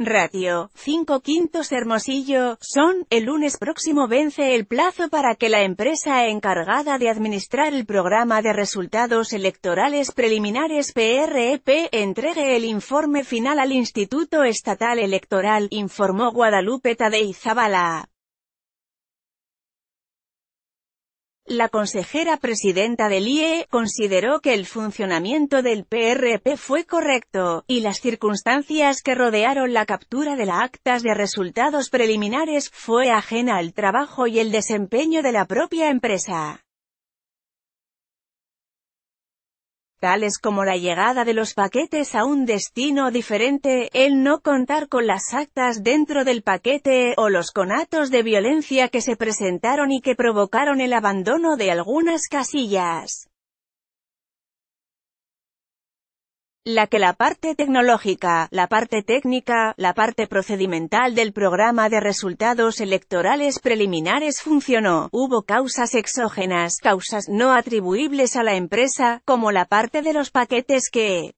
Ratio, 5 quintos Hermosillo, son, el lunes próximo vence el plazo para que la empresa encargada de administrar el programa de resultados electorales preliminares PREP e entregue el informe final al Instituto Estatal Electoral, informó Guadalupe Tadei Zabala. La consejera presidenta del IE consideró que el funcionamiento del PRP fue correcto, y las circunstancias que rodearon la captura de las actas de resultados preliminares fue ajena al trabajo y el desempeño de la propia empresa. tales como la llegada de los paquetes a un destino diferente, el no contar con las actas dentro del paquete, o los conatos de violencia que se presentaron y que provocaron el abandono de algunas casillas. la que la parte tecnológica, la parte técnica, la parte procedimental del programa de resultados electorales preliminares funcionó. Hubo causas exógenas, causas no atribuibles a la empresa, como la parte de los paquetes que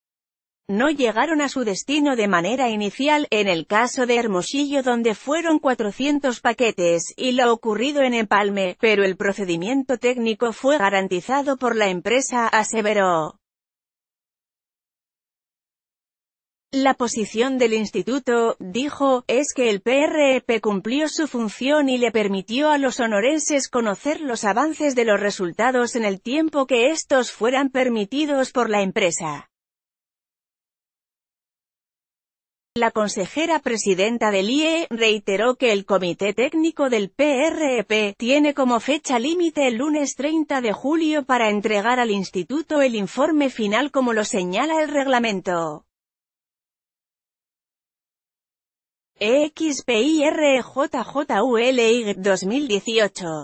no llegaron a su destino de manera inicial, en el caso de Hermosillo donde fueron 400 paquetes, y lo ocurrido en Empalme, pero el procedimiento técnico fue garantizado por la empresa, aseveró. La posición del instituto, dijo, es que el PRP cumplió su función y le permitió a los honorenses conocer los avances de los resultados en el tiempo que estos fueran permitidos por la empresa. La consejera presidenta del IE reiteró que el comité técnico del PRP tiene como fecha límite el lunes 30 de julio para entregar al instituto el informe final como lo señala el reglamento. EXPIRJJULY 2018